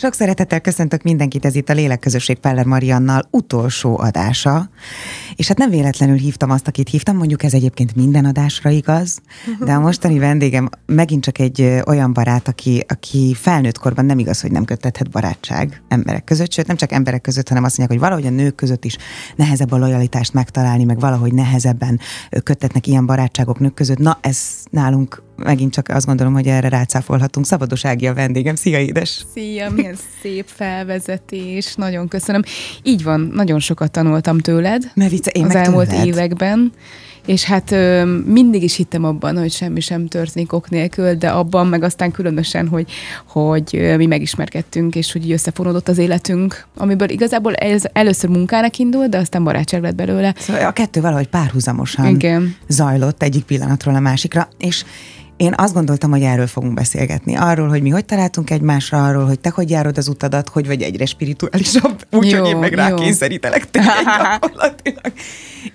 Sok szeretettel köszöntök mindenkit, ez itt a Lélekközösség Peller Mariannal utolsó adása. És hát nem véletlenül hívtam azt, akit hívtam, mondjuk ez egyébként minden adásra igaz, de a mostani vendégem megint csak egy olyan barát, aki, aki felnőtt korban nem igaz, hogy nem kötethet barátság emberek között, sőt nem csak emberek között, hanem azt mondják, hogy valahogy a nők között is nehezebb a lojalitást megtalálni, meg valahogy nehezebben kötetnek ilyen barátságok nők között. Na, ez nálunk megint csak azt gondolom, hogy erre rácáfolhatunk. Szabados Ági a vendégem. Szia, édes! Szia, milyen szép felvezetés. Nagyon köszönöm. Így van, nagyon sokat tanultam tőled. Ne vicce, én az meg elmúlt tőled. években. És hát ö, mindig is hittem abban, hogy semmi sem történik ok nélkül, de abban meg aztán különösen, hogy, hogy ö, mi megismerkedtünk, és hogy összefonódott az életünk, amiből igazából ez először munkának indult, de aztán barátság lett belőle. Szóval a kettő valahogy párhuzamosan Igen. zajlott egyik pillanatról a másikra, és én azt gondoltam, hogy erről fogunk beszélgetni. Arról, hogy mi hogy találtunk egymásra, arról, hogy te hogy járod az utadat, hogy vagy egyre spirituálisabb, úgyhogy én meg rákényszerítelek téged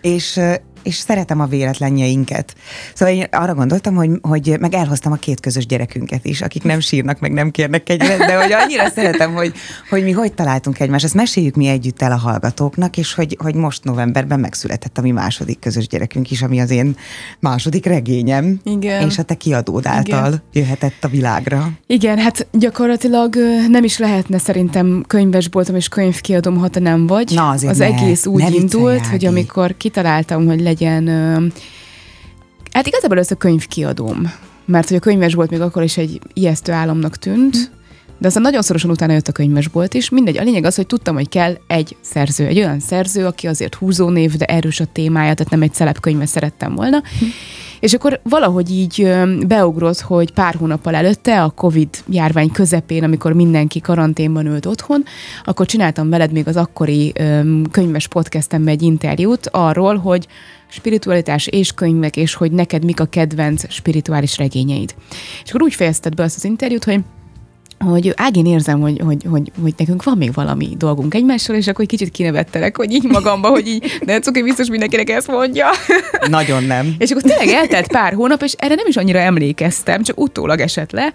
És, és szeretem a véletlenjeinket. Szóval én arra gondoltam, hogy, hogy meg elhoztam a két közös gyerekünket is, akik nem sírnak, meg nem kérnek kegyet, de hogy annyira szeretem, hogy, hogy mi hogy találtunk egymást. Ezt meséljük mi együtt el a hallgatóknak, és hogy, hogy most novemberben megszületett a mi második közös gyerekünk is, ami az én második regényem. Igen. És a te kiadód által Igen. jöhetett a világra. Igen, hát gyakorlatilag nem is lehetne szerintem könyvesboltom és könyvkiadom, ha te nem vagy. Na, azért az ne, egész úgy ne indult, hogy amikor kitaláltam, hogy legyen legyen, hát igazából ez a könyvkiadóm, mert hogy a könyves volt még akkor is egy ijesztő álomnak tűnt, hm. De aztán nagyon szorosan utána jött a könyvesbolt is. Mindegy, a lényeg az, hogy tudtam, hogy kell egy szerző, egy olyan szerző, aki azért húzó név, de erős a témája, tehát nem egy szelep könyvet szerettem volna. Hm. És akkor valahogy így beugrott, hogy pár hónappal előtte, a Covid járvány közepén, amikor mindenki karanténban ült otthon, akkor csináltam veled még az akkori könyves podcastemben egy interjút arról, hogy spiritualitás és könyvek, és hogy neked mik a kedvenc spirituális regényeid. És akkor úgy fejezted be azt az interjút, hogy hogy Ágén érzem, hogy, hogy, hogy, hogy nekünk van még valami dolgunk egymással, és akkor egy kicsit kinevettelek, hogy így magamba, hogy így, de hát cuki biztos mindenkinek ezt mondja. Nagyon nem. és akkor tényleg eltelt pár hónap, és erre nem is annyira emlékeztem, csak utólag esett le,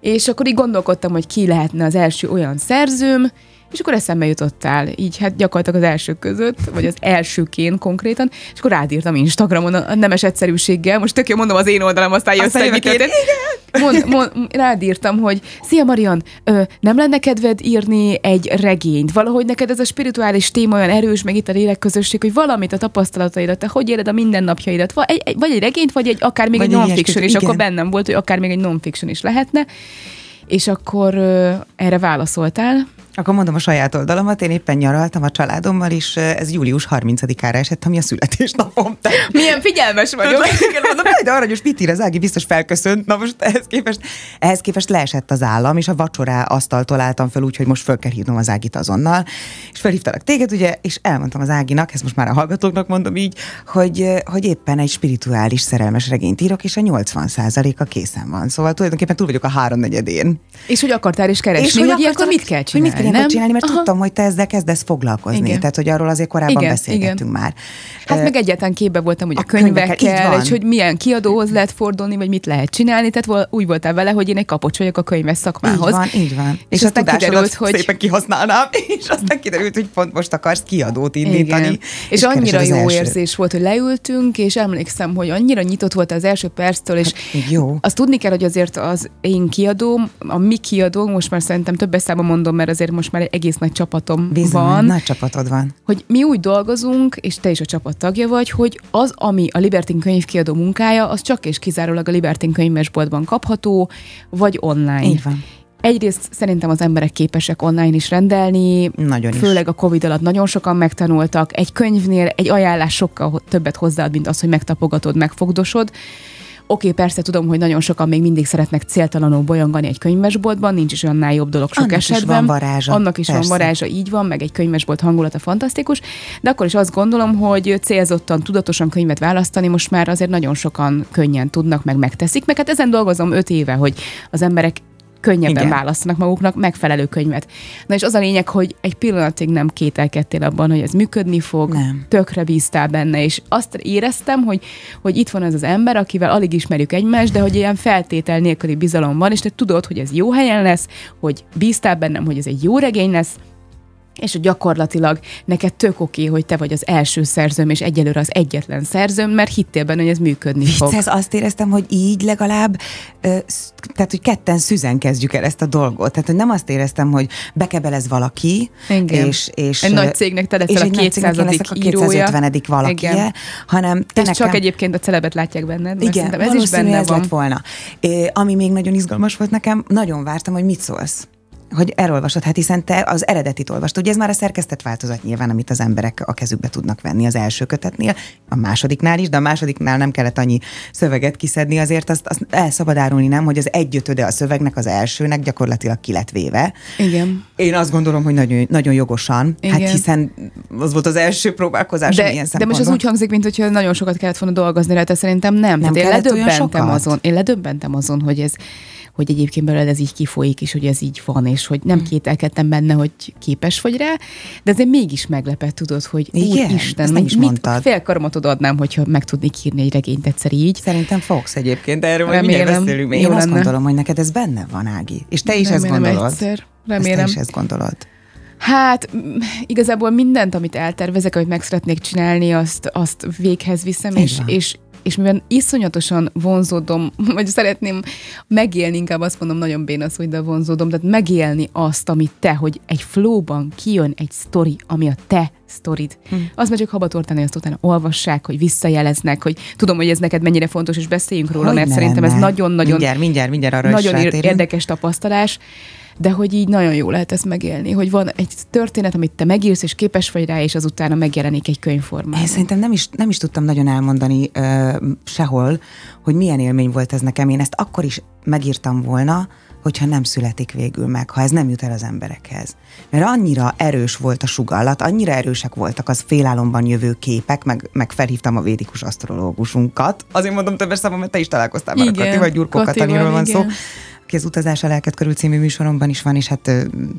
és akkor így gondolkodtam, hogy ki lehetne az első olyan szerzőm, és akkor eszembe jutottál, így hát gyakorlatilag az elsők között, vagy az elsőként konkrétan, és akkor rádírtam Instagramon a nemes egyszerűséggel, most tök jó mondom az én oldalam, aztán jössz egy mit Mond, mond, rádírtam, hogy szia Marian, ö, nem lenne kedved írni egy regényt? Valahogy neked ez a spirituális téma olyan erős, meg itt a lélekközösség, hogy valamit a tapasztalataidat, te hogy éled a mindennapjaidat, vagy egy, vagy egy regényt, vagy egy akár még vagy egy non-fiction, és akkor bennem volt, hogy akár még egy non-fiction is lehetne. És akkor ö, erre válaszoltál, akkor mondom a saját oldalamat, én éppen nyaraltam a családommal, és ez július 30-ára esett, ami a születésnapom. Tehát... Milyen figyelmes vagyok. Igen, mondom, de arra, hogy most mit ír az Ági, biztos felköszönt. Na most ehhez képest, ehhez képest leesett az állam, és a vacsorá asztaltól álltam fel úgy, hogy most föl kell hívnom az Ágit azonnal. És felhívtalak téged, ugye, és elmondtam az Áginak, ezt most már a hallgatóknak mondom így, hogy, hogy éppen egy spirituális szerelmes regényt írok, és a 80%-a készen van. Szóval tulajdonképpen túl vagyok a háromnegyedén. És hogy akartál is keresni, és hogy, hogy akartál, mit kell csinálni? Hogy mit kell nem? csinálni, mert Aha. tudtam, hogy te ezzel kezdesz foglalkozni. Igen. Tehát, hogy arról azért korábban igen, beszélgettünk igen. már. Hát uh, meg egyáltalán képbe voltam ugye a könyvekkel, könyvekkel és hogy milyen kiadóhoz lehet fordulni, vagy mit lehet csinálni. Tehát úgy voltál vele, hogy én egy kapocs vagyok a könyves szakmához. Így van, így van. És, és aztán kiderült, hogy szépen kihasználnám, és aztán kiderült, hogy pont most akarsz kiadót indítani. Igen. És, és annyira jó első. érzés volt, hogy leültünk, és emlékszem, hogy annyira nyitott volt az első perctől, és hát, jó. azt tudni kell, hogy azért az én kiadóm, a mi kiadónk, most már szerintem több eszában mondom, mert azért most már egy egész nagy csapatom Bizony, van. nagy csapatod van. Hogy mi úgy dolgozunk, és te is a csapat tagja vagy, hogy az, ami a Libertin könyvkiadó munkája, az csak és kizárólag a Libertin könyvesboltban kapható, vagy online. Így van. Egyrészt szerintem az emberek képesek online is rendelni. Nagyon Főleg is. a Covid alatt nagyon sokan megtanultak. Egy könyvnél egy ajánlás sokkal többet hozzáad, mint az, hogy megtapogatod, megfogdosod. Oké, persze tudom, hogy nagyon sokan még mindig szeretnek céltalanul bolyongani egy könyvesboltban, nincs is annál jobb dolog sok Annak esetben. Is van varázsa, Annak is persze. van varázsa, így van, meg egy könyvesbolt hangulata fantasztikus, de akkor is azt gondolom, hogy célzottan, tudatosan könyvet választani most már azért nagyon sokan könnyen tudnak, meg megteszik, meg hát ezen dolgozom öt éve, hogy az emberek könnyebben Igen. választanak maguknak megfelelő könyvet. Na és az a lényeg, hogy egy pillanatig nem kételkedtél abban, hogy ez működni fog, nem. tökre bíztál benne, és azt éreztem, hogy, hogy itt van ez az ember, akivel alig ismerjük egymást, de hogy ilyen feltétel nélküli bizalom van, és te tudod, hogy ez jó helyen lesz, hogy bíztál bennem, hogy ez egy jó regény lesz, és gyakorlatilag neked tök oké, hogy te vagy az első szerzőm, és egyelőre az egyetlen szerzőm, mert hittél benne, hogy ez működni Vicces, fog. azt éreztem, hogy így legalább, tehát, hogy ketten szüzen kezdjük el ezt a dolgot. Tehát, hogy nem azt éreztem, hogy bekebelez valaki, Igen. és, és... Egy nagy cégnek te leszel a 200 a 250 valaki, -e, hanem te és nekem... csak egyébként a celebet látják benned, Igen, ez is benne ez van. lett volna. É, ami még nagyon izgalmas volt nekem, nagyon vártam, hogy mit szólsz hogy elolvasod, hát hiszen te az eredetit olvast. Ugye ez már a szerkesztett változat nyilván, amit az emberek a kezükbe tudnak venni az első kötetnél, a másodiknál is, de a másodiknál nem kellett annyi szöveget kiszedni, azért azt, azt el szabad árulni, nem, hogy az egyötöde a szövegnek, az elsőnek gyakorlatilag kiletvéve. Igen. Én azt gondolom, hogy nagyon, nagyon jogosan, hát Igen. hát hiszen az volt az első próbálkozás de, ilyen De most az úgy hangzik, mint hogyha nagyon sokat kellett volna dolgozni rajta, szerintem nem. nem hát én ledöbbentem azon, én ledöbbentem azon, hogy ez hogy egyébként belőled ez így kifolyik, és hogy ez így van, és hogy nem mm. kételkedtem benne, hogy képes vagy rá, de azért mégis meglepett, tudod, hogy Igen, Isten, meg, is mit mondtad. félkarmatod adnám, hogyha meg tudnék írni egy regényt egyszer így. Szerintem fogsz egyébként, de erről majd mindjárt beszélünk Én lenne. azt gondolom, hogy neked ez benne van, Ági. És te is Remélem ezt gondolod. Egyszer. Remélem. Ezt te is ezt gondolod. Hát igazából mindent, amit eltervezek, amit meg szeretnék csinálni, azt, azt véghez viszem, és, és és mivel iszonyatosan vonzódom, vagy szeretném megélni, inkább azt mondom, nagyon béna szó, de vonzódom, tehát megélni azt, amit te, hogy egy flowban kijön egy sztori, ami a te sztorid. Hm. Az már csak habatortani, azt utána olvassák, hogy visszajeleznek, hogy tudom, hogy ez neked mennyire fontos, és beszéljünk róla, hogy mert szerintem lenne. ez nagyon-nagyon mindjárt, mindjárt, mindjárt arra nagyon érdekes tapasztalás de hogy így nagyon jó lehet ezt megélni, hogy van egy történet, amit te megírsz, és képes vagy rá, és azután megjelenik egy könyvforma. Én szerintem nem is, nem is tudtam nagyon elmondani ö, sehol, hogy milyen élmény volt ez nekem. Én ezt akkor is megírtam volna, hogyha nem születik végül meg, ha ez nem jut el az emberekhez. Mert annyira erős volt a sugallat, annyira erősek voltak az félálomban jövő képek, meg, meg felhívtam a védikus asztrológusunkat. Azért mondom többes számomra, mert te is találkoztál már a Kati, vagy Gyurkó Katival, van igen. szó aki az Utazás a lelket körül című műsoromban is van, és hát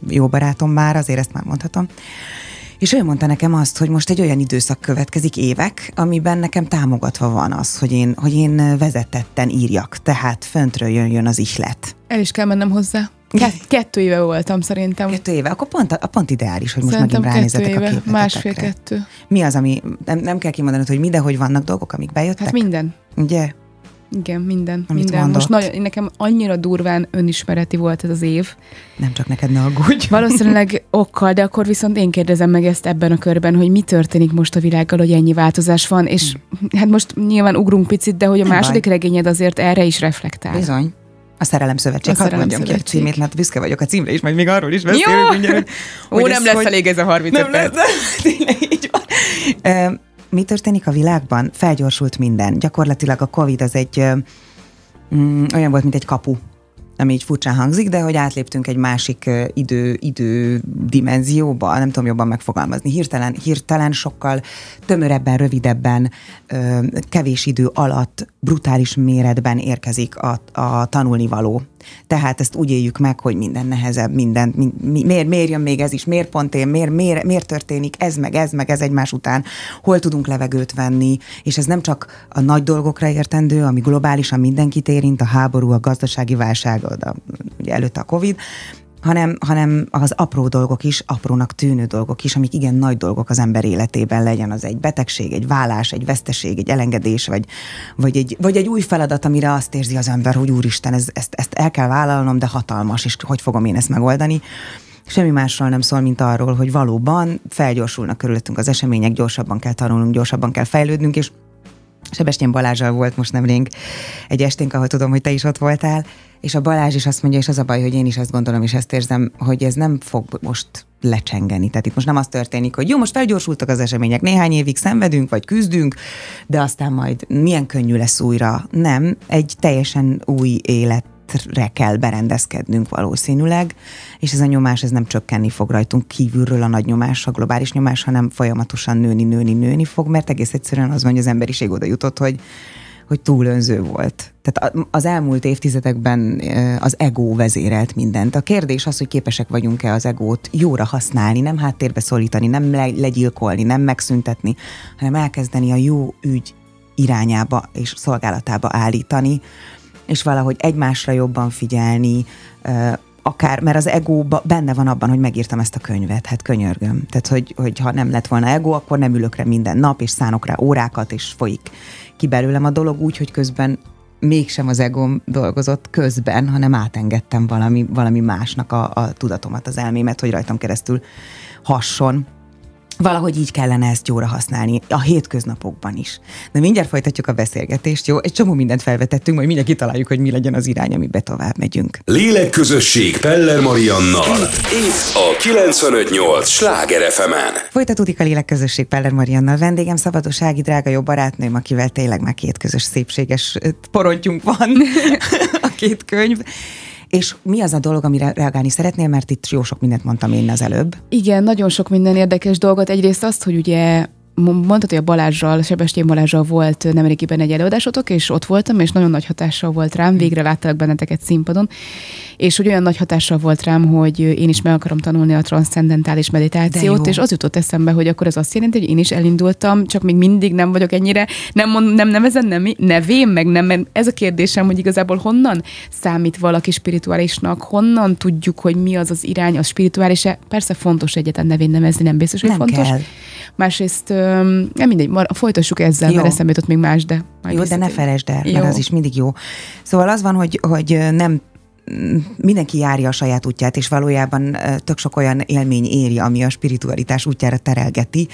jó barátom már, azért ezt már mondhatom. És ő mondta nekem azt, hogy most egy olyan időszak következik, évek, amiben nekem támogatva van az, hogy én, hogy én vezetetten írjak, tehát föntről jön, jön az ihlet. El is kell mennem hozzá. Kett, kettő éve voltam szerintem. Kettő éve, akkor pont, a, pont ideális, hogy most szerintem megint ránézetek éve, a képletetekre. másfél-kettő. Mi az, ami, nem, nem kell kimondani, hogy mi, de hogy vannak dolgok, amik bejöttek? Hát minden. Ugye? Igen, minden. Amit minden. Mondott. Most nagyon, nekem annyira durván önismereti volt ez az év. Nem csak neked ne aggódj. Valószínűleg okkal, de akkor viszont én kérdezem meg ezt ebben a körben, hogy mi történik most a világgal, hogy ennyi változás van, és hmm. hát most nyilván ugrunk picit, de hogy a Nem második baj. regényed azért erre is reflektál. Bizony. A Szerelem Szövetség. Hadd mondjam ki a címét, mert büszke vagyok a címre is, majd még arról is beszélünk. Jó! Mindjárt, Ó, nem ez, lesz hogy... elég ez a 35 nem perc. Lesz, tényleg így van mi történik a világban? Felgyorsult minden. Gyakorlatilag a COVID az egy mm, olyan volt, mint egy kapu ami így furcsán hangzik, de hogy átléptünk egy másik idő, idő dimenzióba, nem tudom jobban megfogalmazni, hirtelen, hirtelen sokkal tömörebben, rövidebben, kevés idő alatt, brutális méretben érkezik a, a tanulnivaló tehát ezt úgy éljük meg, hogy minden nehezebb, minden, mi, mi, miért, miért jön még ez is, miért pont én, miért, miért, miért történik ez meg ez meg ez egymás után, hol tudunk levegőt venni, és ez nem csak a nagy dolgokra értendő, ami globálisan mindenkit érint, a háború, a gazdasági válság, a, ugye előtt a Covid, hanem, hanem az apró dolgok is, aprónak tűnő dolgok is, amik igen nagy dolgok az ember életében legyen, az egy betegség, egy vállás, egy veszteség, egy elengedés, vagy, vagy, egy, vagy egy új feladat, amire azt érzi az ember, hogy úristen, ez, ezt, ezt el kell vállalnom, de hatalmas, és hogy fogom én ezt megoldani semmi másról nem szól, mint arról, hogy valóban felgyorsulnak körülöttünk az események, gyorsabban kell tanulnunk, gyorsabban kell fejlődnünk, és Sebestyén Balázsal volt most nemrég egy esténk, ahol tudom, hogy te is ott voltál, és a Balázs is azt mondja, és az a baj, hogy én is azt gondolom, és ezt érzem, hogy ez nem fog most lecsengeni. Tehát itt most nem az történik, hogy jó, most felgyorsultak az események, néhány évig szenvedünk, vagy küzdünk, de aztán majd milyen könnyű lesz újra. Nem, egy teljesen új élet szintre kell berendezkednünk valószínűleg, és ez a nyomás ez nem csökkenni fog rajtunk kívülről a nagy nyomás, a globális nyomás, hanem folyamatosan nőni, nőni, nőni fog, mert egész egyszerűen az van, hogy az emberiség oda jutott, hogy hogy túl önző volt. Tehát az elmúlt évtizedekben eh, az ego vezérelt mindent. A kérdés az, hogy képesek vagyunk-e az egót jóra használni, nem háttérbe szólítani, nem legyilkolni, nem megszüntetni, hanem elkezdeni a jó ügy irányába és szolgálatába állítani, és valahogy egymásra jobban figyelni, akár, mert az ego benne van abban, hogy megírtam ezt a könyvet, hát könyörgöm. Tehát, hogy, hogy ha nem lett volna ego, akkor nem ülök rá minden nap, és szánok rá órákat, és folyik ki belőlem a dolog úgy, hogy közben mégsem az egóm dolgozott közben, hanem átengedtem valami, valami másnak a, a tudatomat, az elmémet, hogy rajtam keresztül hasson. Valahogy így kellene ezt jóra használni, a hétköznapokban is. De mindjárt folytatjuk a beszélgetést, jó? Egy csomó mindent felvetettünk, majd mindjárt kitaláljuk, hogy mi legyen az irány, amibe tovább megyünk. Lélekközösség Peller Mariannal. Itt a 958 Sláger fm -en. Folytatódik a Lélekközösség Peller Mariannal. Vendégem Szabadosági, drága jó barátnőm, akivel tényleg már két közös szépséges porontyunk van a két könyv. És mi az a dolog, amire reagálni szeretnél, mert itt jó sok mindent mondtam én az előbb. Igen, nagyon sok minden érdekes dolgot. Egyrészt azt, hogy ugye mondtad, hogy a Balázsral, Sebestyén Balázsral volt nemrégiben egy előadásotok, és ott voltam, és nagyon nagy hatással volt rám, hm. végre láttalak benneteket színpadon, és hogy olyan nagy hatással volt rám, hogy én is meg akarom tanulni a transzcendentális meditációt, és az jutott eszembe, hogy akkor ez azt jelenti, hogy én is elindultam, csak még mindig nem vagyok ennyire, nem, mond, nem nevezem nem, nevém, meg nem, ez a kérdésem, hogy igazából honnan számít valaki spirituálisnak, honnan tudjuk, hogy mi az az irány, az spirituális -e? Persze fontos egyetlen nevén nevezni, nem biztos, hogy nem fontos. Kell. Másrészt nem mindegy, mar, folytassuk ezzel, jó. mert eszembe jutott még más, de majd Jó, de ne felejtsd el, jó. mert az is mindig jó. Szóval az van, hogy, hogy nem mindenki járja a saját útját, és valójában tök sok olyan élmény éri, ami a spiritualitás útjára terelgeti,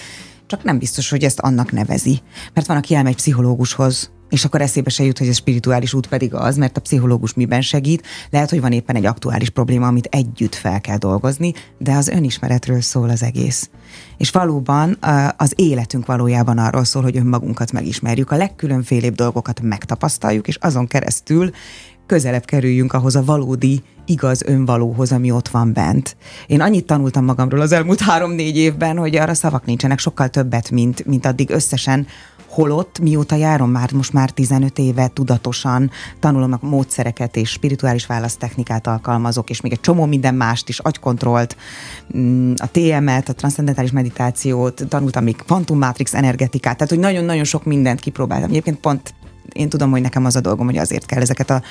csak nem biztos, hogy ezt annak nevezi. Mert van, aki elmegy pszichológushoz, és akkor eszébe se jut, hogy a spirituális út pedig az, mert a pszichológus miben segít. Lehet, hogy van éppen egy aktuális probléma, amit együtt fel kell dolgozni, de az önismeretről szól az egész. És valóban az életünk valójában arról szól, hogy önmagunkat megismerjük, a legkülönfélébb dolgokat megtapasztaljuk, és azon keresztül közelebb kerüljünk ahhoz a valódi, igaz önvalóhoz, ami ott van bent. Én annyit tanultam magamról az elmúlt három-négy évben, hogy arra szavak nincsenek, sokkal többet, mint, mint addig összesen holott mióta járom már, most már 15 éve tudatosan tanulom a módszereket és spirituális választechnikát alkalmazok, és még egy csomó minden mást is, agykontrollt, mm, a TM-et, a transzcendentális meditációt, tanultam még kvantum matrix energetikát, tehát hogy nagyon-nagyon sok mindent kipróbáltam. Egyébként pont én tudom, hogy nekem az a dolgom, hogy azért kell ezeket a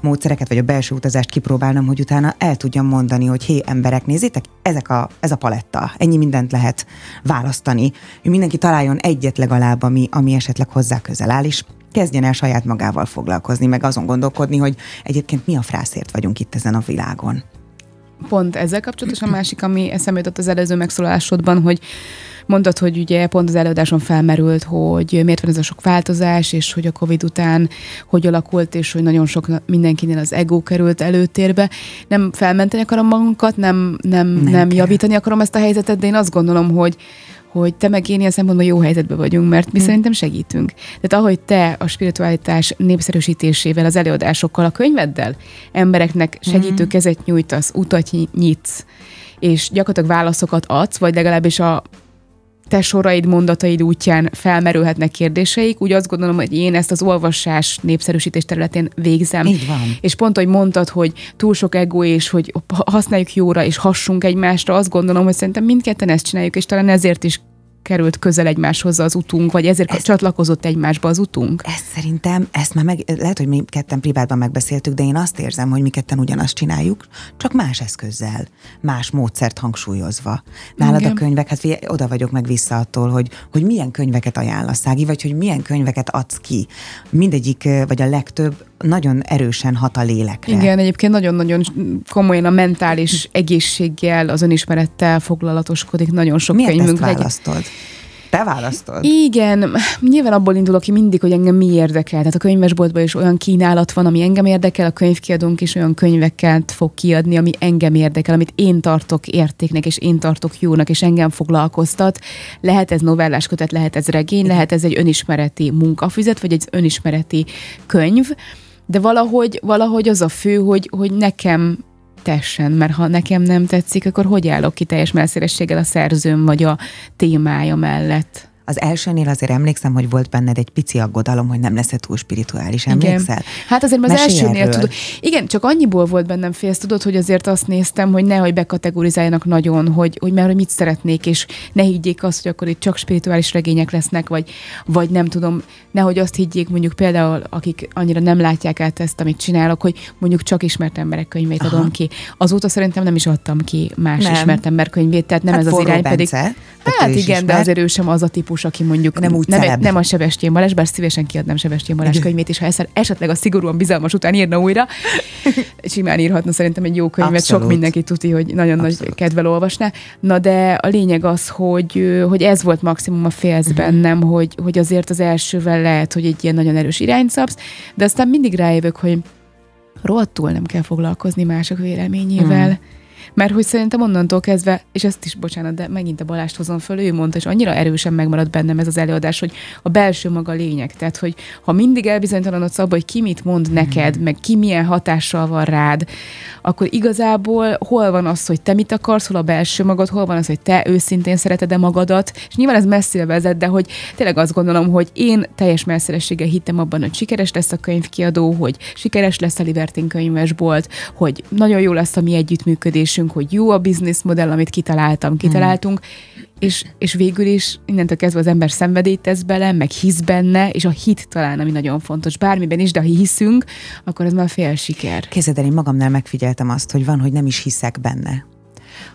módszereket, vagy a belső utazást kipróbálnom, hogy utána el tudjam mondani, hogy hé, emberek, nézzétek, ezek a, ez a paletta, ennyi mindent lehet választani. Ő mindenki találjon egyet legalább, ami, ami esetleg hozzá közel áll, és kezdjen el saját magával foglalkozni, meg azon gondolkodni, hogy egyébként mi a frászért vagyunk itt ezen a világon. Pont ezzel kapcsolatosan másik, ami eszembe jutott az előző megszólásodban, hogy Mondtad, hogy ugye pont az előadáson felmerült, hogy miért van ez a sok változás, és hogy a Covid után hogy alakult, és hogy nagyon sok mindenkinél az ego került előtérbe. Nem felmenteni akarom magunkat, nem, nem, nem, nem javítani akarom ezt a helyzetet, de én azt gondolom, hogy hogy te meg én ilyen szempontból jó helyzetben vagyunk, mert mi hmm. szerintem segítünk. Tehát ahogy te a spiritualitás népszerűsítésével, az előadásokkal, a könyveddel embereknek hm. segítő kezet nyújtasz, utat nyitsz, és gyakorlatilag válaszokat adsz, vagy legalábbis a te soraid, mondataid útján felmerülhetnek kérdéseik. Úgy azt gondolom, hogy én ezt az olvasás népszerűsítés területén végzem. Így van. És pont, hogy mondtad, hogy túl sok ego, és hogy használjuk jóra, és hassunk egymásra, azt gondolom, hogy szerintem mindketten ezt csináljuk, és talán ezért is került közel egymáshoz az utunk, vagy ezért ez, csatlakozott egymásba az utunk? Ez szerintem, ezt már meg, lehet, hogy mi ketten privátban megbeszéltük, de én azt érzem, hogy mi ketten ugyanazt csináljuk, csak más eszközzel, más módszert hangsúlyozva. Nálad Igen. a könyvek, hát oda vagyok meg vissza attól, hogy, hogy milyen könyveket ajánlasz, Ági, vagy hogy milyen könyveket adsz ki. Mindegyik, vagy a legtöbb nagyon erősen hat a lélekre. Igen, egyébként nagyon-nagyon komolyan a mentális egészséggel, az önismerettel foglalatoskodik nagyon sok Miért könyvünk. Miért ezt választod? Egy, te választod? Igen, nyilván abból indulok ki mindig, hogy engem mi érdekel. Tehát a könyvesboltban is olyan kínálat van, ami engem érdekel, a könyvkiadónk is olyan könyveket fog kiadni, ami engem érdekel, amit én tartok értéknek, és én tartok jónak, és engem foglalkoztat. Lehet ez novellás kötet, lehet ez regény, lehet ez egy önismereti munkafüzet, vagy egy önismereti könyv de valahogy, valahogy az a fő, hogy, hogy nekem tessen, mert ha nekem nem tetszik, akkor hogy állok ki teljes melszélességgel a szerzőm vagy a témája mellett? Az elsőnél azért emlékszem, hogy volt benned egy pici aggodalom, hogy nem lesz túl spirituális, emlékszel? Igen. Hát azért az Mesélj elsőnél erről. tudod. Igen, csak annyiból volt bennem fél, tudod, hogy azért azt néztem, hogy nehogy bekategorizáljanak nagyon, hogy, hogy már hogy mit szeretnék, és ne higgyék azt, hogy akkor itt csak spirituális regények lesznek, vagy, vagy nem tudom, nehogy azt higgyék mondjuk például, akik annyira nem látják át ezt, amit csinálok, hogy mondjuk csak ismert emberek könyvét Aha. adom ki. Azóta szerintem nem is adtam ki más nem. ismert ember könyvét, tehát nem hát ez az irány Bence, pedig. Hát igen, ismer. de azért ő sem az a típus típus, aki mondjuk nem, úgy nem, nem a Sebestyén Balázs, bár szívesen kiadnám Sebestyén Balázs könyvét, és ha esetleg a szigorúan bizalmas után írna újra, simán írhatna szerintem egy jó könyvet, Abszolút. sok mindenki tuti, hogy nagyon Abszolút. nagy kedvel olvasná. Na de a lényeg az, hogy, hogy ez volt maximum a félsz uh-huh. bennem, hogy, hogy azért az elsővel lehet, hogy egy ilyen nagyon erős irányt de aztán mindig rájövök, hogy rohadtul nem kell foglalkozni mások véleményével. Uh-huh mert hogy szerintem onnantól kezdve, és ezt is bocsánat, de megint a Balást hozom föl, ő mondta, és annyira erősen megmaradt bennem ez az előadás, hogy a belső maga lényeg. Tehát, hogy ha mindig elbizonytalanodsz abban, hogy ki mit mond mhm. neked, meg ki milyen hatással van rád, akkor igazából hol van az, hogy te mit akarsz, hol a belső magad, hol van az, hogy te őszintén szereted-e magadat, és nyilván ez messzire vezet, de hogy tényleg azt gondolom, hogy én teljes messzeressége hittem abban, hogy sikeres lesz a könyvkiadó, hogy sikeres lesz a Libertin könyvesbolt, hogy nagyon jó lesz a mi együttműködés érzésünk, hogy jó a bizniszmodell, amit kitaláltam, kitaláltunk, hmm. és, és végül is innentől kezdve az ember szenvedélyt tesz bele, meg hisz benne, és a hit talán, ami nagyon fontos, bármiben is, de ha hiszünk, akkor ez már fél siker. Kézzed én magamnál megfigyeltem azt, hogy van, hogy nem is hiszek benne,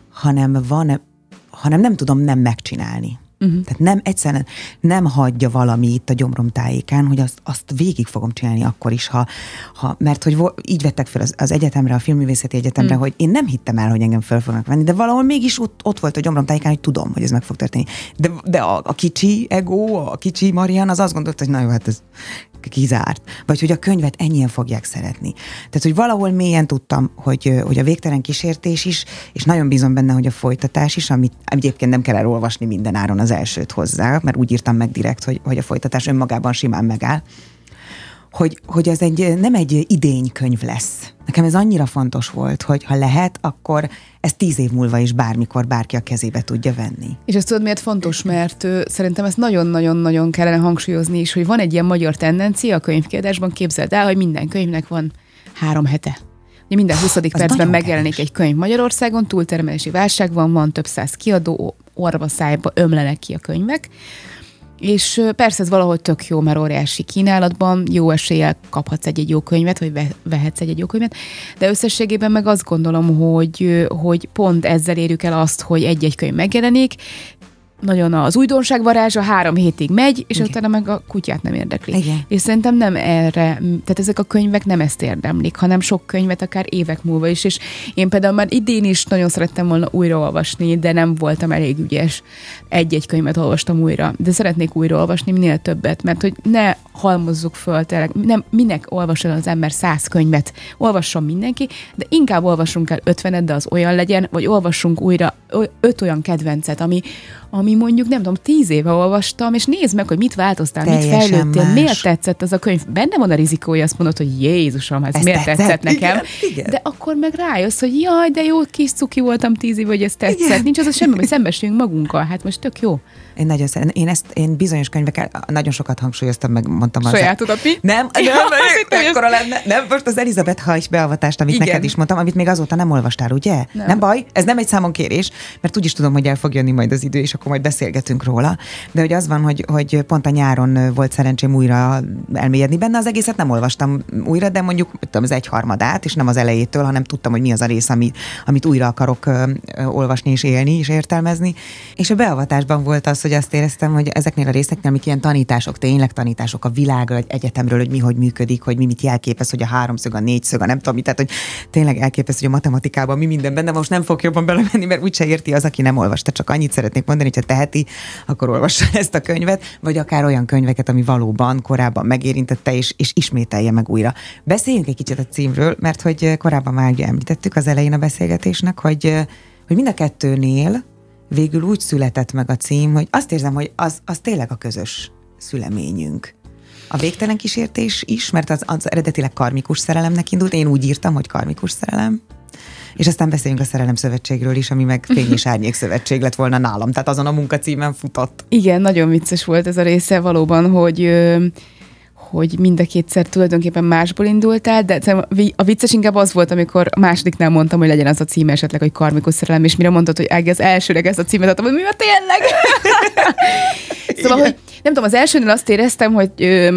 hanem van, hanem nem tudom nem megcsinálni. Uh-huh. Tehát nem egyszerűen nem hagyja valami itt a gyomrom tájékán, hogy azt, azt végig fogom csinálni akkor is, ha, ha mert hogy vo- így vettek fel az, az egyetemre, a filmművészeti egyetemre, uh-huh. hogy én nem hittem el, hogy engem föl fognak venni, de valahol mégis ott, ott volt a gyomrom tájékán, hogy tudom, hogy ez meg fog történni. De, de a, a kicsi ego, a kicsi Marian az azt gondolta, hogy na jó, hát ez kizárt, vagy hogy a könyvet ennyien fogják szeretni. Tehát, hogy valahol mélyen tudtam, hogy, hogy a végtelen kísértés is, és nagyon bízom benne, hogy a folytatás is, amit egyébként nem kell elolvasni minden áron az elsőt hozzá, mert úgy írtam meg direkt, hogy, hogy a folytatás önmagában simán megáll, hogy, hogy az egy, nem egy idénykönyv lesz. Nekem ez annyira fontos volt, hogy ha lehet, akkor ez tíz év múlva is bármikor bárki a kezébe tudja venni. És ezt tudod, miért fontos? Mert ő, szerintem ezt nagyon-nagyon-nagyon kellene hangsúlyozni is, hogy van egy ilyen magyar tendencia a könyvkiadásban, képzeld el, hogy minden könyvnek van három hete. Ugye minden 20. Az percben megjelenik keres. egy könyv Magyarországon, túltermelési válság van, van több száz kiadó, orvaszájba ömlenek ki a könyvek. És persze ez valahogy tök jó, mert óriási kínálatban jó eséllyel kaphatsz egy, -egy jó könyvet, vagy vehetsz egy, egy jó könyvet, de összességében meg azt gondolom, hogy, hogy pont ezzel érjük el azt, hogy egy-egy könyv megjelenik, nagyon az újdonság varázsa, három hétig megy, és Igen. utána meg a kutyát nem érdekli. Igen. És szerintem nem erre, tehát ezek a könyvek nem ezt érdemlik, hanem sok könyvet akár évek múlva is, és én például már idén is nagyon szerettem volna újraolvasni, de nem voltam elég ügyes. Egy-egy könyvet olvastam újra, de szeretnék újraolvasni minél többet, mert hogy ne halmozzuk föl, tényleg nem, minek olvasol az ember száz könyvet, olvasson mindenki, de inkább olvassunk el ötvenet, de az olyan legyen, vagy olvassunk újra öt olyan kedvencet, ami, ami mondjuk nem tudom, tíz éve olvastam, és nézd meg, hogy mit változtál, Teljesen mit fejlődtél, más. miért tetszett az a könyv. Benne van a rizikója, azt mondod, hogy Jézusom, hát ez, ez miért tetszett, tetszett nekem. Igen, igen. De akkor meg rájössz, hogy jaj, de jó, kis cuki voltam tíz év, hogy ez tetszett. Igen. Nincs az a semmi, hogy szembesüljünk magunkkal. Hát most tök jó. Én nagyon szeretem. Én ezt, én bizonyos könyvekkel nagyon sokat hangsúlyoztam, meg mondtam az. Sajátud a pi? Nem, nem, ja, nem, ekkora lenne. nem, most az Elizabeth Hajs beavatást, amit Igen. neked is mondtam, amit még azóta nem olvastál, ugye? Nem. nem baj, ez nem egy számon kérés, mert is tudom, hogy el fog jönni majd az idő, és akkor majd beszélgetünk róla. De hogy az van, hogy, hogy pont a nyáron volt szerencsém újra elmélyedni benne, az egészet nem olvastam újra, de mondjuk tudom, az egy harmadát, és nem az elejétől, hanem tudtam, hogy mi az a rész, ami, amit újra akarok ö, ö, olvasni és élni és értelmezni. És a beavatásban volt az, hogy azt éreztem, hogy ezeknél a részeknél, amik ilyen tanítások, tényleg tanítások a világról, egy egyetemről, hogy mi hogy működik, hogy mi mit jelképez, hogy a háromszög, a négyszög, a nem tudom, tehát hogy tényleg elképesztő, hogy a matematikában mi minden benne, most nem fog jobban belemenni, mert úgyse érti az, aki nem olvasta. Csak annyit szeretnék mondani, hogy ha teheti, akkor olvassa ezt a könyvet, vagy akár olyan könyveket, ami valóban korábban megérintette, és, és ismételje meg újra. Beszéljünk egy kicsit a címről, mert hogy korábban már említettük az elején a beszélgetésnek, hogy hogy mind a kettőnél végül úgy született meg a cím, hogy azt érzem, hogy az, az tényleg a közös szüleményünk. A végtelen kísértés is, mert az, az eredetileg karmikus szerelemnek indult, én úgy írtam, hogy karmikus szerelem, és aztán beszéljünk a Szerelem Szövetségről is, ami meg Fény és Árnyék Szövetség lett volna nálam, tehát azon a munkacímen futott. Igen, nagyon vicces volt ez a része valóban, hogy hogy mind a kétszer tulajdonképpen másból indultál, de a vicces inkább az volt, amikor a másodiknál mondtam, hogy legyen az a cím esetleg, hogy karmikus szerelem, és mire mondtad, hogy Ági az elsőleg ezt a címet adtam, hogy mi a tényleg? szóval, Igen. hogy nem tudom, az elsőnél azt éreztem, hogy ö,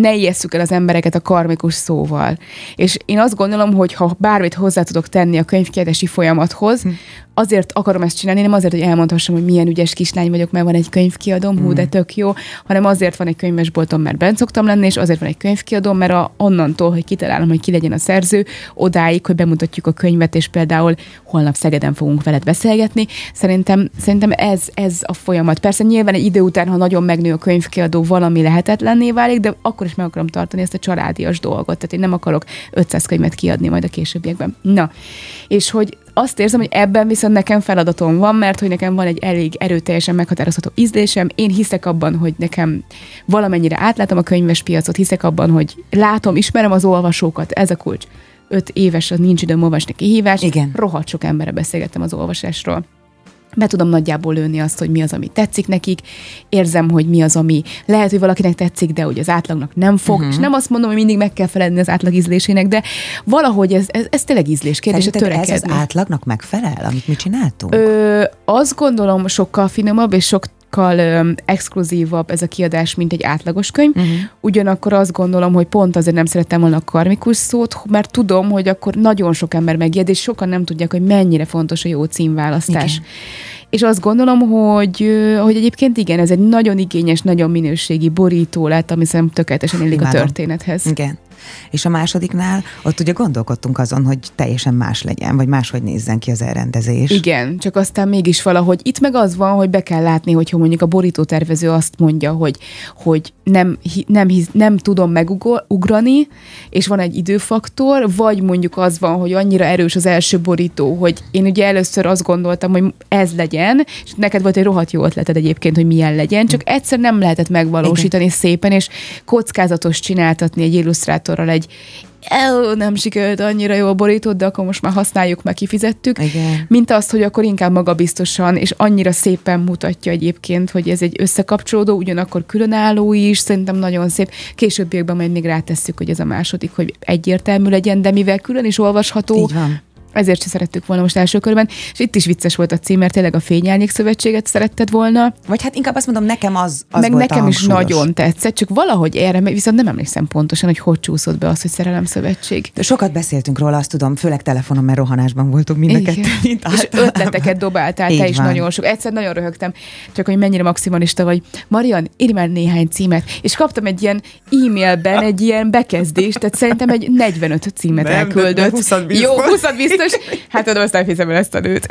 ne ijesszük el az embereket a karmikus szóval. És én azt gondolom, hogy ha bármit hozzá tudok tenni a könyvkérdési folyamathoz, hm. azért akarom ezt csinálni, nem azért, hogy elmondhassam, hogy milyen ügyes kislány vagyok, mert van egy könyvkiadom, hú, de hm. tök jó, hanem azért van egy könyvesboltom, mert bent szoktam lenni, és azért van egy könyvkiadom, mert a, onnantól, hogy kitalálom, hogy ki legyen a szerző, odáig, hogy bemutatjuk a könyvet, és például holnap Szegeden fogunk veled beszélgetni. Szerintem, szerintem ez, ez a folyamat. Persze nyilván egy idő után, ha nagyon megnő a könyvkiadó valami lehetetlenné válik, de akkor is meg akarom tartani ezt a családias dolgot. Tehát én nem akarok 500 könyvet kiadni majd a későbbiekben. Na, és hogy azt érzem, hogy ebben viszont nekem feladatom van, mert hogy nekem van egy elég erőteljesen meghatározható ízlésem. Én hiszek abban, hogy nekem valamennyire átlátom a könyves piacot, hiszek abban, hogy látom, ismerem az olvasókat, ez a kulcs. Öt éves, az nincs időm olvasni kihívást. Igen. Rohadt sok emberre beszélgettem az olvasásról be tudom nagyjából lőni azt, hogy mi az, ami tetszik nekik, érzem, hogy mi az, ami lehet, hogy valakinek tetszik, de hogy az átlagnak nem fog, uh-huh. és nem azt mondom, hogy mindig meg kell felelni az átlag ízlésének, de valahogy ez, ez, ez tényleg ízlés a törekedni. ez az átlagnak megfelel, amit mi csináltunk? Ö, azt gondolom sokkal finomabb és sok, sokkal ö, exkluzívabb ez a kiadás, mint egy átlagos könyv. Uh-huh. Ugyanakkor azt gondolom, hogy pont azért nem szerettem volna a karmikus szót, mert tudom, hogy akkor nagyon sok ember megijed, és sokan nem tudják, hogy mennyire fontos a jó címválasztás. Igen. És azt gondolom, hogy, hogy egyébként igen, ez egy nagyon igényes, nagyon minőségi borító lett, ami szerintem tökéletesen illik a történethez. Igen és a másodiknál ott ugye gondolkodtunk azon, hogy teljesen más legyen, vagy máshogy nézzen ki az elrendezés. Igen, csak aztán mégis valahogy itt meg az van, hogy be kell látni, hogyha mondjuk a borító tervező azt mondja, hogy, hogy nem, nem, nem, nem tudom megugrani, és van egy időfaktor, vagy mondjuk az van, hogy annyira erős az első borító, hogy én ugye először azt gondoltam, hogy ez legyen, és neked volt egy rohadt jó ötleted egyébként, hogy milyen legyen, csak hm. egyszer nem lehetett megvalósítani Igen. szépen, és kockázatos csináltatni egy illusztrátor disztributorral egy el, nem sikerült annyira jó a borítót, de akkor most már használjuk, meg kifizettük, Igen. mint azt, hogy akkor inkább magabiztosan, és annyira szépen mutatja egyébként, hogy ez egy összekapcsolódó, ugyanakkor különálló is, szerintem nagyon szép. Későbbiekben majd még rátesszük, hogy ez a második, hogy egyértelmű legyen, de mivel külön is olvasható, ezért se szerettük volna most első körben, és itt is vicces volt a cím, mert tényleg a Fényárnyék Szövetséget szeretted volna. Vagy hát inkább azt mondom, nekem az, az Meg volt nekem is nagyon tetszett, csak valahogy erre, viszont nem emlékszem pontosan, hogy hogy csúszott be az, hogy Szerelem Szövetség. De sokat beszéltünk róla, azt tudom, főleg telefonon, mert rohanásban voltunk mind a És ötleteket dobáltál, Így te is van. nagyon sok. Egyszer nagyon röhögtem, csak hogy mennyire maximalista vagy. Marian, írj már néhány címet. És kaptam egy ilyen e-mailben egy ilyen bekezdést, tehát szerintem egy 45 címet nem, elküldött. De, de 20 Jó, 20 biztos, hát fizem el ezt a nőt.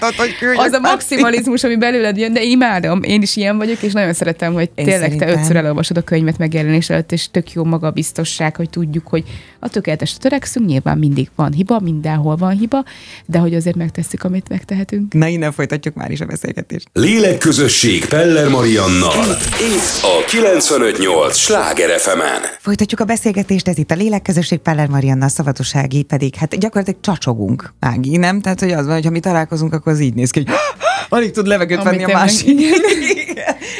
Mondtad, hogy az a maximalizmus, ami belőled jön, de imádom, én is ilyen vagyok, és nagyon szeretem, hogy én tényleg szerintem. te ötször elolvasod a könyvet megjelenés előtt, és tök jó magabiztosság, hogy tudjuk, hogy a tökéletes törekszünk, nyilván mindig van hiba, mindenhol van hiba, de hogy azért megtesszük, amit megtehetünk. Na innen folytatjuk már is a beszélgetést. Lélekközösség Peller Mariannal. Itt a 958 Sláger fm Folytatjuk a beszélgetést, ez itt a Lélekközösség Peller Marianna, szabadossági pedig, hát gyakorlatilag csacsogunk találkozunk. Ági, nem? Tehát, hogy az van, hogy ha mi találkozunk, akkor az így néz ki, hogy alig tud levegőt Amit venni a másik.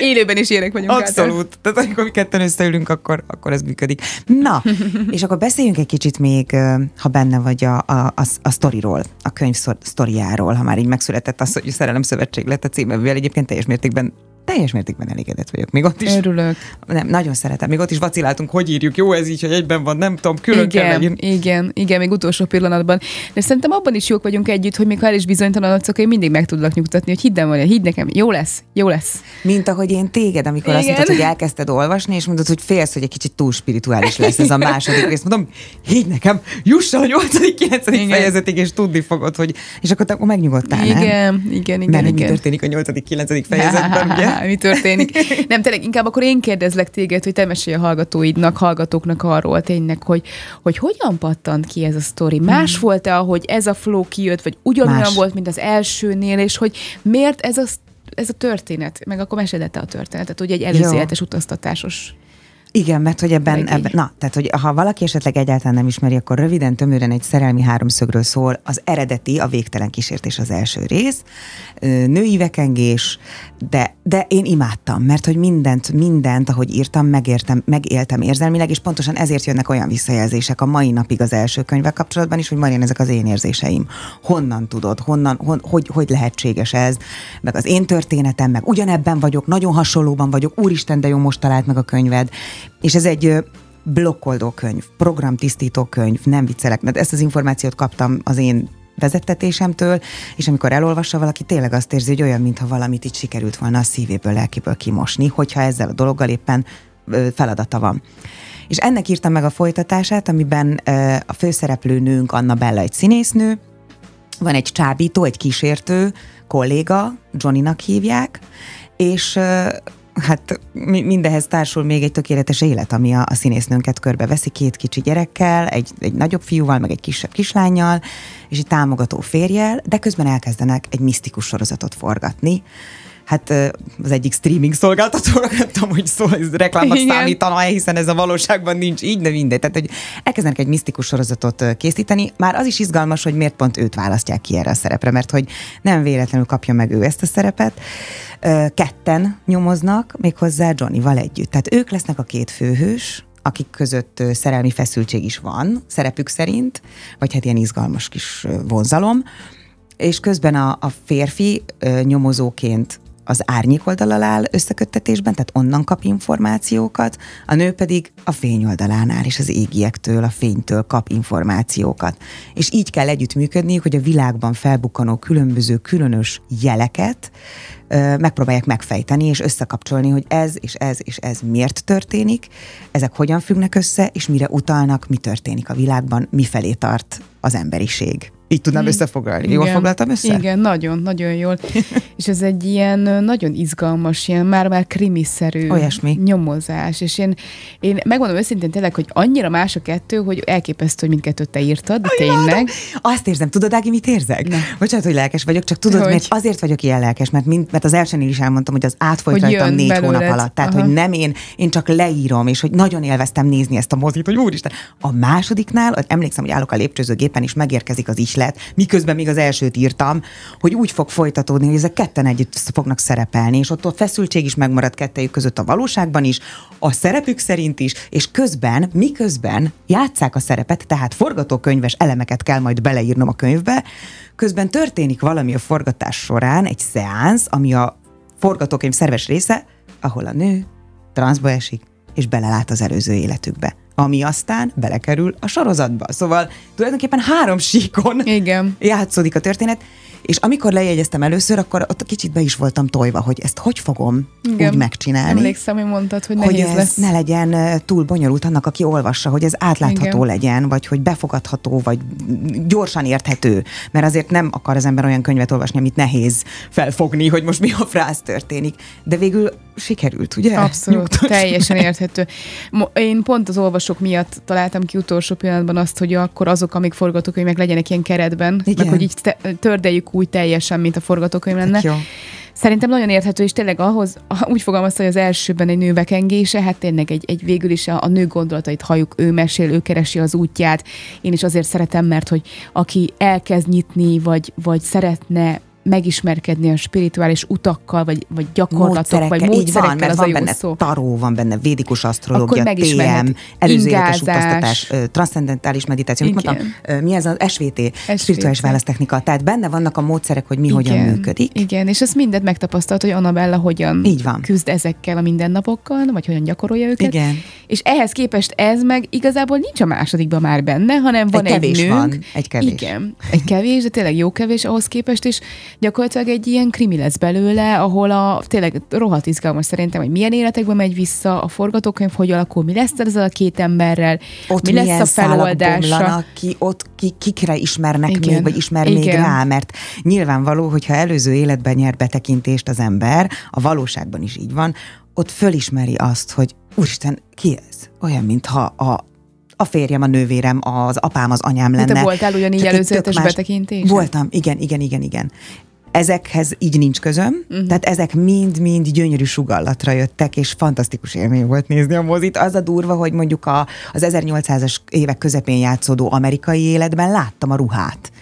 Élőben is ilyenek vagyunk. Abszolút. Által. Tehát amikor mi ketten összeülünk, akkor, akkor ez működik. Na, és akkor beszéljünk egy kicsit még, ha benne vagy a, a, a, a sztoriról, a könyv sztoriáról, ha már így megszületett az, hogy a Szerelem Szövetség lett a címevővel. Egyébként teljes mértékben teljes mértékben elégedett vagyok. Még ott is. Örülök. Nem, nagyon szeretem. Még ott is vaciláltunk, hogy írjuk. Jó ez így, hogy egyben van, nem tudom, külön igen, kell legyen. Igen, igen, még utolsó pillanatban. De szerintem abban is jók vagyunk együtt, hogy még ha el is bizonytalanodszok, én mindig meg tudlak nyugtatni, hogy hidd vagy, hidd nekem, jó lesz, jó lesz. Mint ahogy én téged, amikor igen. azt mondtad, hogy elkezdted olvasni, és mondod, hogy félsz, hogy egy kicsit túl spirituális lesz ez a második rész. Mondom, hidd nekem, juss a 8 9 igen. fejezetig, és tudni fogod, hogy... És akkor, akkor megnyugodtál, igen, nem? Igen, igen, Mert igen. mi történik a 8 9 fejezetben, ugye? csinál, mi történik. Nem, tényleg inkább akkor én kérdezlek téged, hogy te mesélj a hallgatóidnak, hallgatóknak arról tényleg, hogy, hogy hogyan pattant ki ez a sztori. Hmm. Más hmm. volt-e, ahogy ez a flow kijött, vagy ugyanolyan volt, mint az elsőnél, és hogy miért ez a ez a történet, meg akkor mesélete a történetet, ugye egy előzéletes utaztatásos igen, mert hogy ebben, ebben, na, tehát hogy ha valaki esetleg egyáltalán nem ismeri, akkor röviden, tömören egy szerelmi háromszögről szól. Az eredeti, a végtelen kísértés az első rész, női vekengés, de, de én imádtam, mert hogy mindent, mindent, ahogy írtam, megértem, megéltem érzelmileg, és pontosan ezért jönnek olyan visszajelzések a mai napig az első könyvvel kapcsolatban is, hogy Marian, ezek az én érzéseim. Honnan tudod, honnan, hon, hogy, hogy lehetséges ez, meg az én történetem, meg ugyanebben vagyok, nagyon hasonlóban vagyok, úristen, de jó, most talált meg a könyved és ez egy blokkoldó könyv, programtisztító könyv, nem viccelek, mert ezt az információt kaptam az én vezettetésemtől, és amikor elolvassa valaki, tényleg azt érzi, hogy olyan, mintha valamit itt sikerült volna a szívéből, lelkiből kimosni, hogyha ezzel a dologgal éppen feladata van. És ennek írtam meg a folytatását, amiben a főszereplőnőnk Anna Bella egy színésznő, van egy csábító, egy kísértő kolléga, Johnny-nak hívják, és hát mindehez társul még egy tökéletes élet, ami a, a színésznőnket körbeveszi két kicsi gyerekkel, egy, egy nagyobb fiúval, meg egy kisebb kislányjal, és egy támogató férjel, de közben elkezdenek egy misztikus sorozatot forgatni, hát az egyik streaming szolgáltatóra, nem tudom, hogy szó, ez reklámnak számítana-e, hiszen ez a valóságban nincs így, de mindegy. Tehát, hogy elkezdenek egy misztikus sorozatot készíteni, már az is izgalmas, hogy miért pont őt választják ki erre a szerepre, mert hogy nem véletlenül kapja meg ő ezt a szerepet. Ketten nyomoznak, méghozzá Johnnyval együtt. Tehát ők lesznek a két főhős, akik között szerelmi feszültség is van, szerepük szerint, vagy hát ilyen izgalmas kis vonzalom, és közben a, a férfi ö, nyomozóként az árnyék oldalal áll összeköttetésben, tehát onnan kap információkat, a nő pedig a fény oldalánál és az égiektől, a fénytől kap információkat. És így kell együttműködniük, hogy a világban felbukkanó különböző különös jeleket megpróbálják megfejteni és összekapcsolni, hogy ez és ez és ez miért történik, ezek hogyan függnek össze, és mire utalnak, mi történik a világban, mifelé tart az emberiség. Így tudnám hmm. összefoglalni. Jól Igen. foglaltam össze? Igen, nagyon, nagyon jól. és ez egy ilyen nagyon izgalmas, ilyen már-már krimiszerű Olyasmi. nyomozás. És én, én megmondom őszintén tényleg, hogy annyira más a kettő, hogy elképesztő, hogy mindkettőt te írtad, de tényleg. Azt érzem, tudod, Ági, mit érzek? Ne. Bocsánat, hogy lelkes vagyok, csak tudod, hogy? mert azért vagyok ilyen lelkes, mert, mind, mert az elsőnél is elmondtam, hogy az átfolyt hogy rajtam négy belőled. hónap alatt. Tehát, Aha. hogy nem én, én csak leírom, és hogy nagyon élveztem nézni ezt a mozit, hogy úristen. A másodiknál, emlékszem, hogy állok a lépcsőzőgépen, és megérkezik az is ötlet, miközben még az elsőt írtam, hogy úgy fog folytatódni, hogy ezek ketten együtt fognak szerepelni, és ott a feszültség is megmarad kettejük között a valóságban is, a szerepük szerint is, és közben, miközben játszák a szerepet, tehát forgatókönyves elemeket kell majd beleírnom a könyvbe, közben történik valami a forgatás során, egy szeánsz, ami a forgatókönyv szerves része, ahol a nő transzba esik, és belelát az előző életükbe ami aztán belekerül a sorozatba. Szóval tulajdonképpen három síkon Igen. játszódik a történet, és amikor lejegyeztem először, akkor ott kicsit be is voltam tojva, hogy ezt hogy fogom Igen. úgy megcsinálni. Emlékszem, hogy mondtad, hogy, hogy ez lesz. ne legyen túl bonyolult annak, aki olvassa, hogy ez átlátható Igen. legyen, vagy hogy befogadható, vagy gyorsan érthető. Mert azért nem akar az ember olyan könyvet olvasni, amit nehéz felfogni, hogy most mi a frász történik. De végül sikerült, ugye? Abszolút, Nyugtass teljesen meg. érthető. Én pont az olvasók miatt találtam ki utolsó pillanatban azt, hogy akkor azok, amik hogy meg legyenek ilyen keretben, Igen. meg hogy így tördeljük úgy teljesen, mint a forgatókönyv hát lenne. Jó. Szerintem nagyon érthető, és tényleg ahhoz, úgy fogalmazta, hogy az elsőben egy nő vekengése, hát tényleg egy, egy végül is a, a nő gondolatait halljuk, ő mesél, ő keresi az útját. Én is azért szeretem, mert hogy aki elkezd nyitni, vagy, vagy szeretne megismerkedni a spirituális utakkal, vagy, vagy gyakorlatok, vagy módszerekkel, így van, mert az van benne szó. taró, van benne védikus asztrológia, TM, előző utaztatás, transzcendentális meditáció, mit mondtam, mi ez az SVT, SVT. spirituális választechnika, tehát benne vannak a módszerek, hogy mi Igen. hogyan működik. Igen, és ezt mindent megtapasztalt, hogy Annabella hogyan így van. küzd ezekkel a mindennapokkal, vagy hogyan gyakorolja őket. Igen. És ehhez képest ez meg igazából nincs a másodikban már benne, hanem van egy, kevés egy nőnk. Van, egy kevés. Igen, egy kevés, de tényleg jó kevés ahhoz képest, és gyakorlatilag egy ilyen krimi lesz belőle, ahol a tényleg rohadt izgalmas szerintem, hogy milyen életekbe megy vissza, a forgatókönyv hogy alakul, mi lesz ezzel a két emberrel, ott mi lesz a feloldása. ki, ott ki, kikre ismernek Igen. még, vagy ismer Igen. még rá, mert nyilvánvaló, hogyha előző életben nyer betekintést az ember, a valóságban is így van, ott fölismeri azt, hogy úristen, ki ez? Olyan, mintha a a férjem, a nővérem, az apám, az anyám lenne. te voltál ugyanígy előzetes más... betekintés? Voltam, igen, igen, igen, igen. Ezekhez így nincs közöm, uh-huh. tehát ezek mind-mind gyönyörű sugallatra jöttek, és fantasztikus élmény volt nézni a mozit. Az a durva, hogy mondjuk a, az 1800-as évek közepén játszódó amerikai életben láttam a ruhát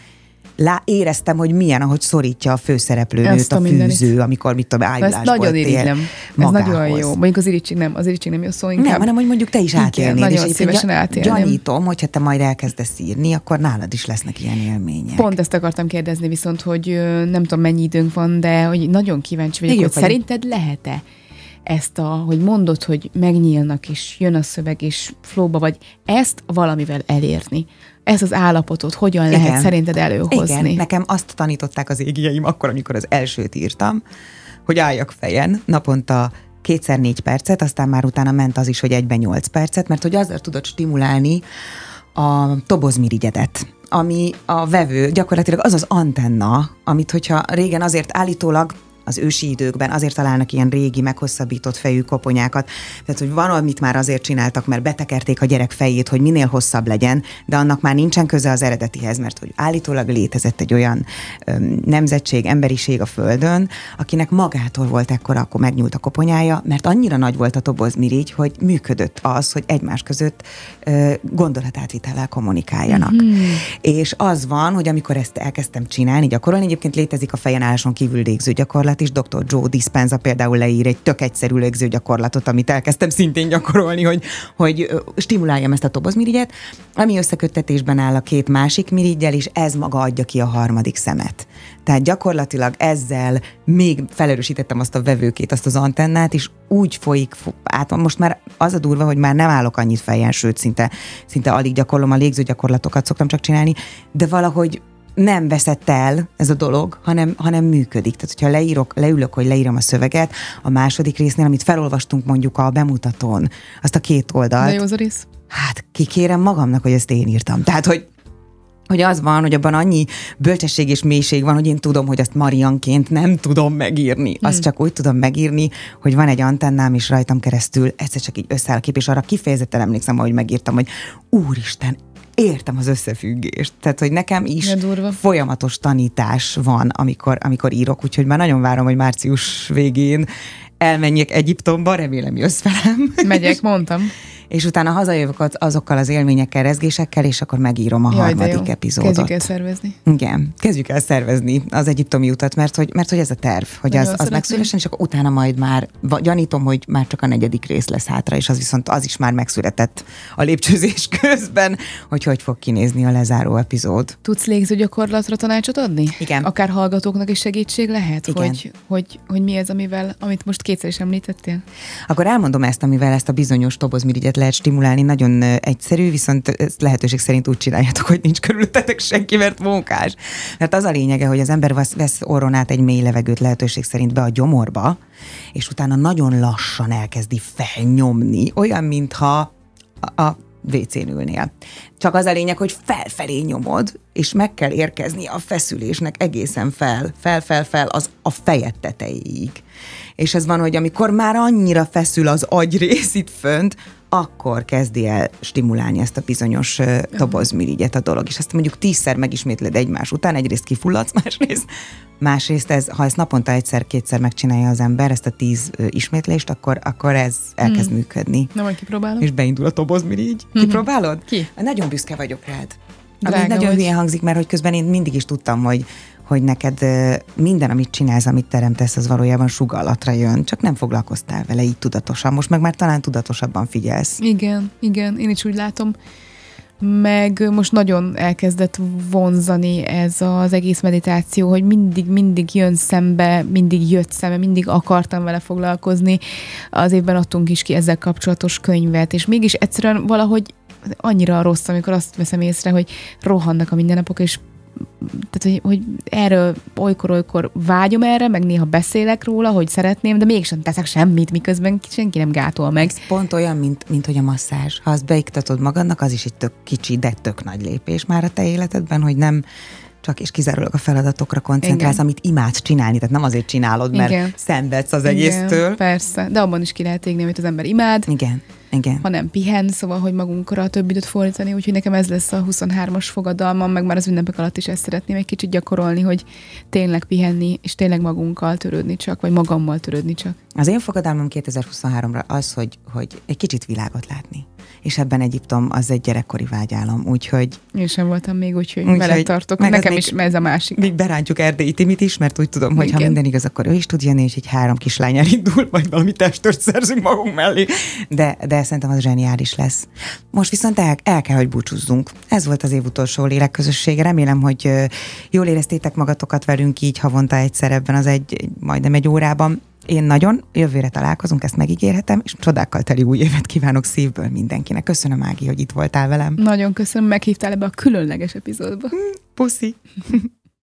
lá, éreztem, hogy milyen, ahogy szorítja a főszereplő a, a fűző, amikor mit tudom, ájulásból nagyon irigylem. Ez nagyon jó. Mondjuk az irigység nem, az irigység nem jó szó inkább. Nem, hanem hogy mondjuk te is átélnéd. Igen, nagyon és szívesen átélném. Gyanítom, hogyha te majd elkezdesz írni, akkor nálad is lesznek ilyen élmények. Pont ezt akartam kérdezni viszont, hogy nem tudom mennyi időnk van, de hogy nagyon kíváncsi vagyok, Még hogy szerinted lehet-e ezt a, hogy mondod, hogy megnyílnak, és jön a szöveg, és flóba vagy, ezt valamivel elérni ez az állapotot hogyan Igen. lehet szerinted előhozni? Igen. Nekem azt tanították az égieim akkor, amikor az elsőt írtam, hogy álljak fejen naponta kétszer négy percet, aztán már utána ment az is, hogy egyben nyolc percet, mert hogy azzal tudod stimulálni a tobozmirigyedet ami a vevő, gyakorlatilag az az antenna, amit hogyha régen azért állítólag az ősi időkben, azért találnak ilyen régi, meghosszabbított fejű koponyákat. Tehát, hogy van, amit már azért csináltak, mert betekerték a gyerek fejét, hogy minél hosszabb legyen, de annak már nincsen köze az eredetihez, mert hogy állítólag létezett egy olyan öm, nemzetség, emberiség a Földön, akinek magától volt ekkor, akkor megnyúlt a koponyája, mert annyira nagy volt a toboz mirigy, hogy működött az, hogy egymás között gondolatátvitellel kommunikáljanak. Mm-hmm. És az van, hogy amikor ezt elkezdtem csinálni, gyakorolni, egyébként létezik a fejen álláson kívül végző gyakorlat, gyakorlat is. Dr. Joe Dispenza például leír egy tök egyszerű légző gyakorlatot, amit elkezdtem szintén gyakorolni, hogy, hogy stimuláljam ezt a tobozmirigyet, ami összeköttetésben áll a két másik mirigyel, és ez maga adja ki a harmadik szemet. Tehát gyakorlatilag ezzel még felerősítettem azt a vevőkét, azt az antennát, és úgy folyik át. Most már az a durva, hogy már nem állok annyit fejjel, sőt, szinte, szinte alig gyakorlom a légzőgyakorlatokat, szoktam csak csinálni, de valahogy nem veszett el ez a dolog, hanem, hanem működik. Tehát, hogyha leírok, leülök, hogy leírom a szöveget, a második résznél, amit felolvastunk mondjuk a bemutatón, azt a két oldalt. De jó az a rész? Hát kikérem magamnak, hogy ezt én írtam. Tehát, hogy hogy az van, hogy abban annyi bölcsesség és mélység van, hogy én tudom, hogy azt Marianként nem tudom megírni. Hmm. Azt csak úgy tudom megírni, hogy van egy antennám, is rajtam keresztül egyszer csak így összeáll a kép, és arra kifejezetten emlékszem, ahogy megírtam, hogy úristen, értem az összefüggést. Tehát, hogy nekem is folyamatos tanítás van, amikor, amikor írok, úgyhogy már nagyon várom, hogy március végén elmenjek Egyiptomba, remélem jössz velem. Megyek, mondtam és utána hazajövök az, azokkal az élményekkel, rezgésekkel, és akkor megírom a Jaj, harmadik epizódot. Kezdjük el szervezni. Igen, kezdjük el szervezni az egyiptomi utat, mert hogy, mert hogy ez a terv, hogy az, az megszülessen, és akkor utána majd már, gyanítom, hogy már csak a negyedik rész lesz hátra, és az viszont az is már megszületett a lépcsőzés közben, hogy hogy fog kinézni a lezáró epizód. Tudsz légző gyakorlatra tanácsot adni? Igen. Akár hallgatóknak is segítség lehet, Igen. Hogy, hogy, hogy mi ez, amivel, amit most kétszer is említettél? Akkor elmondom ezt, amivel ezt a bizonyos tobozmirigyet lehet stimulálni, nagyon egyszerű, viszont ezt lehetőség szerint úgy csináljátok, hogy nincs körülöttetek senki, mert munkás. Mert hát az a lényege, hogy az ember vesz orron át egy mély levegőt lehetőség szerint be a gyomorba, és utána nagyon lassan elkezdi felnyomni, olyan, mintha a, a vécén ülnél. Csak az a lényeg, hogy felfelé nyomod, és meg kell érkezni a feszülésnek egészen fel, fel, fel, fel, az a fejed tetejéig. És ez van, hogy amikor már annyira feszül az agy rész itt fönt, akkor kezdi el stimulálni ezt a bizonyos tobozmirigyet a dolog. És ezt mondjuk tízszer megismétled egymás után, egyrészt kifulladsz, másrészt, másrészt ez, ha ezt naponta egyszer-kétszer megcsinálja az ember, ezt a tíz ismétlést, akkor, akkor ez elkezd hmm. működni. Na majd kipróbálom. És beindul a dobozmirigy. Hmm. Kipróbálod? Ki? Nagyon büszke vagyok rád. Drága Ami nagyon vagy. hangzik, mert hogy közben én mindig is tudtam, hogy hogy neked minden, amit csinálsz, amit teremtesz, az valójában sugallatra jön, csak nem foglalkoztál vele így tudatosan. Most meg már talán tudatosabban figyelsz. Igen, igen, én is úgy látom meg most nagyon elkezdett vonzani ez az egész meditáció, hogy mindig, mindig jön szembe, mindig jött szembe, mindig akartam vele foglalkozni. Az évben adtunk is ki ezzel kapcsolatos könyvet, és mégis egyszerűen valahogy annyira rossz, amikor azt veszem észre, hogy rohannak a mindennapok, és tehát, hogy, hogy erről olykor-olykor vágyom erre, meg néha beszélek róla, hogy szeretném, de mégsem teszek semmit, miközben senki nem gátol meg. Ez pont olyan, mint, mint hogy a masszázs. Ha azt beiktatod magadnak, az is egy tök kicsi, de tök nagy lépés már a te életedben, hogy nem csak és kizárólag a feladatokra koncentrálsz, Igen. amit imádsz csinálni, tehát nem azért csinálod, mert Igen. szenvedsz az Igen, egésztől. Persze, de abban is ki lehet égni, amit az ember imád. Igen. Igen. hanem pihen, szóval, hogy magunkra a több időt fordítani, úgyhogy nekem ez lesz a 23-as fogadalmam, meg már az ünnepek alatt is ezt szeretném egy kicsit gyakorolni, hogy tényleg pihenni, és tényleg magunkkal törődni csak, vagy magammal törődni csak. Az én fogadalmam 2023-ra az, hogy, hogy egy kicsit világot látni és ebben Egyiptom az egy gyerekkori vágyálom, úgyhogy... Én sem voltam még, úgyhogy úgy, vele tartok. Nekem is ez a másik. Még berántjuk Erdélyi Timit is, mert úgy tudom, hogy ha minden igaz, akkor ő is tud jönni, és egy három kislány elindul, majd valami testőrt szerzünk magunk mellé. De, de szerintem az zseniális lesz. Most viszont el, el kell, hogy búcsúzzunk. Ez volt az év utolsó lélekközössége. Remélem, hogy jól éreztétek magatokat velünk így havonta egyszer ebben az egy, majdnem egy órában. Én nagyon, jövőre találkozunk, ezt megígérhetem, és csodákkal teli új évet kívánok szívből mindenkinek. Köszönöm, Ági, hogy itt voltál velem. Nagyon köszönöm, meghívtál ebbe a különleges epizódba. Mm, puszi!